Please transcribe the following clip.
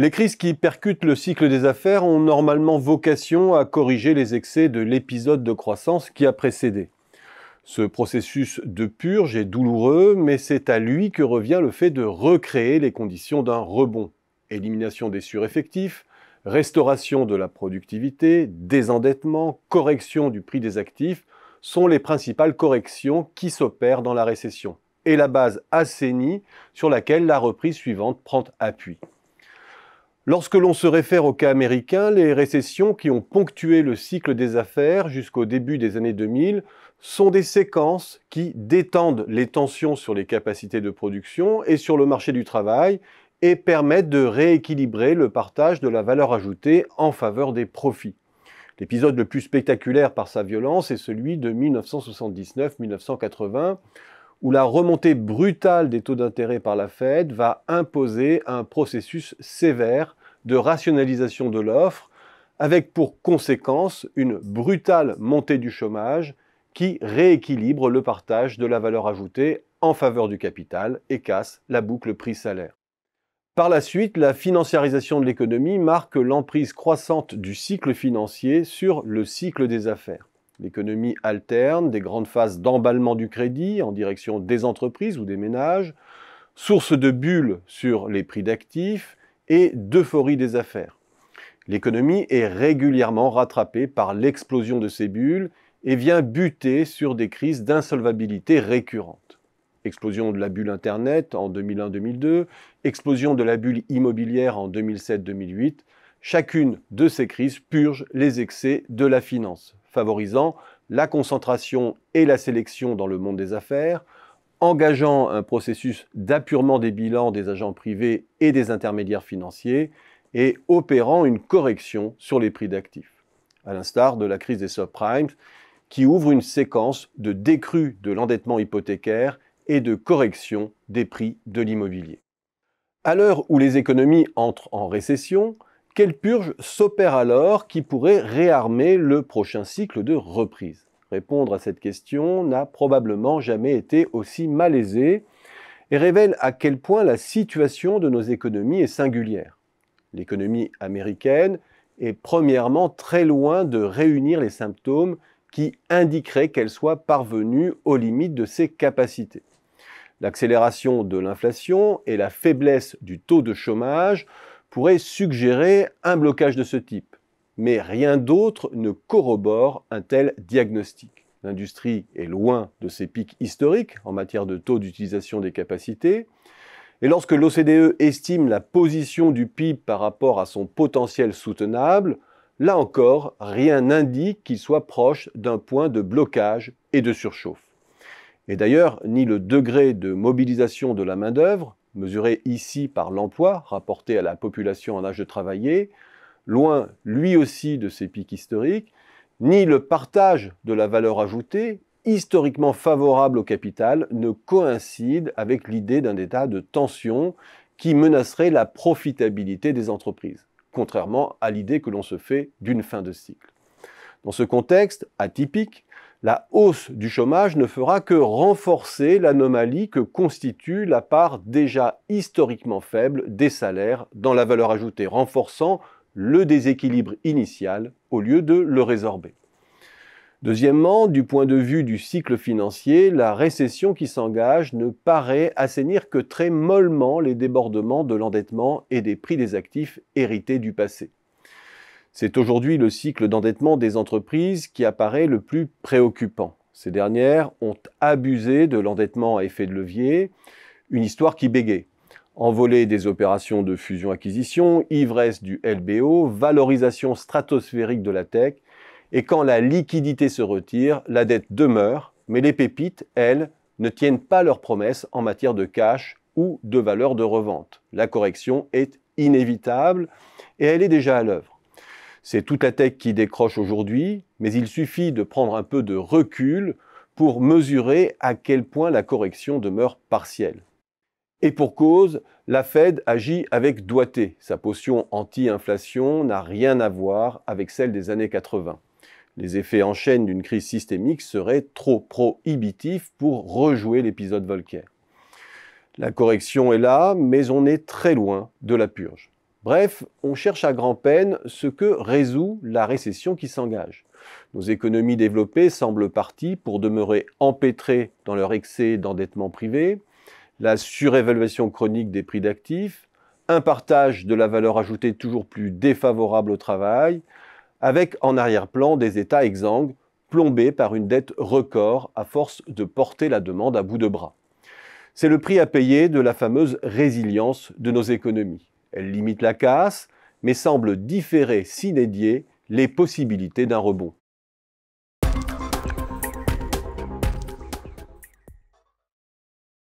Les crises qui percutent le cycle des affaires ont normalement vocation à corriger les excès de l'épisode de croissance qui a précédé. Ce processus de purge est douloureux, mais c'est à lui que revient le fait de recréer les conditions d'un rebond. Élimination des sureffectifs, restauration de la productivité, désendettement, correction du prix des actifs sont les principales corrections qui s'opèrent dans la récession et la base assainie sur laquelle la reprise suivante prend appui. Lorsque l'on se réfère au cas américain, les récessions qui ont ponctué le cycle des affaires jusqu'au début des années 2000 sont des séquences qui détendent les tensions sur les capacités de production et sur le marché du travail et permettent de rééquilibrer le partage de la valeur ajoutée en faveur des profits. L'épisode le plus spectaculaire par sa violence est celui de 1979-1980, où la remontée brutale des taux d'intérêt par la Fed va imposer un processus sévère de rationalisation de l'offre, avec pour conséquence une brutale montée du chômage qui rééquilibre le partage de la valeur ajoutée en faveur du capital et casse la boucle prix-salaire. Par la suite, la financiarisation de l'économie marque l'emprise croissante du cycle financier sur le cycle des affaires. L'économie alterne des grandes phases d'emballement du crédit en direction des entreprises ou des ménages, source de bulles sur les prix d'actifs, et d'euphorie des affaires. L'économie est régulièrement rattrapée par l'explosion de ces bulles et vient buter sur des crises d'insolvabilité récurrentes. Explosion de la bulle Internet en 2001-2002, explosion de la bulle immobilière en 2007-2008, chacune de ces crises purge les excès de la finance, favorisant la concentration et la sélection dans le monde des affaires, engageant un processus d'appurement des bilans des agents privés et des intermédiaires financiers et opérant une correction sur les prix d'actifs, à l'instar de la crise des subprimes, qui ouvre une séquence de décrue de l'endettement hypothécaire et de correction des prix de l'immobilier. À l'heure où les économies entrent en récession, quelle purge s'opère alors qui pourrait réarmer le prochain cycle de reprise Répondre à cette question n'a probablement jamais été aussi malaisé et révèle à quel point la situation de nos économies est singulière. L'économie américaine est premièrement très loin de réunir les symptômes qui indiqueraient qu'elle soit parvenue aux limites de ses capacités. L'accélération de l'inflation et la faiblesse du taux de chômage pourraient suggérer un blocage de ce type mais rien d'autre ne corrobore un tel diagnostic. L'industrie est loin de ses pics historiques en matière de taux d'utilisation des capacités. Et lorsque l'OCDE estime la position du PIB par rapport à son potentiel soutenable, là encore, rien n'indique qu'il soit proche d'un point de blocage et de surchauffe. Et d'ailleurs, ni le degré de mobilisation de la main-d'œuvre, mesuré ici par l'emploi rapporté à la population en âge de travailler, loin lui aussi de ses pics historiques, ni le partage de la valeur ajoutée, historiquement favorable au capital, ne coïncide avec l'idée d'un état de tension qui menacerait la profitabilité des entreprises, contrairement à l'idée que l'on se fait d'une fin de cycle. Dans ce contexte atypique, la hausse du chômage ne fera que renforcer l'anomalie que constitue la part déjà historiquement faible des salaires dans la valeur ajoutée, renforçant le déséquilibre initial au lieu de le résorber. Deuxièmement, du point de vue du cycle financier, la récession qui s'engage ne paraît assainir que très mollement les débordements de l'endettement et des prix des actifs hérités du passé. C'est aujourd'hui le cycle d'endettement des entreprises qui apparaît le plus préoccupant. Ces dernières ont abusé de l'endettement à effet de levier, une histoire qui bégait. Envolée des opérations de fusion-acquisition, ivresse du LBO, valorisation stratosphérique de la tech, et quand la liquidité se retire, la dette demeure, mais les pépites, elles, ne tiennent pas leurs promesses en matière de cash ou de valeur de revente. La correction est inévitable et elle est déjà à l'œuvre. C'est toute la tech qui décroche aujourd'hui, mais il suffit de prendre un peu de recul pour mesurer à quel point la correction demeure partielle. Et pour cause, la Fed agit avec doigté. Sa potion anti-inflation n'a rien à voir avec celle des années 80. Les effets en chaîne d'une crise systémique seraient trop prohibitifs pour rejouer l'épisode Volcker. La correction est là, mais on est très loin de la purge. Bref, on cherche à grand-peine ce que résout la récession qui s'engage. Nos économies développées semblent parties pour demeurer empêtrées dans leur excès d'endettement privé, la surévaluation chronique des prix d'actifs, un partage de la valeur ajoutée toujours plus défavorable au travail, avec en arrière-plan des États exsangues plombés par une dette record à force de porter la demande à bout de bras. C'est le prix à payer de la fameuse résilience de nos économies. Elle limite la casse, mais semble différer s'inédier les possibilités d'un rebond.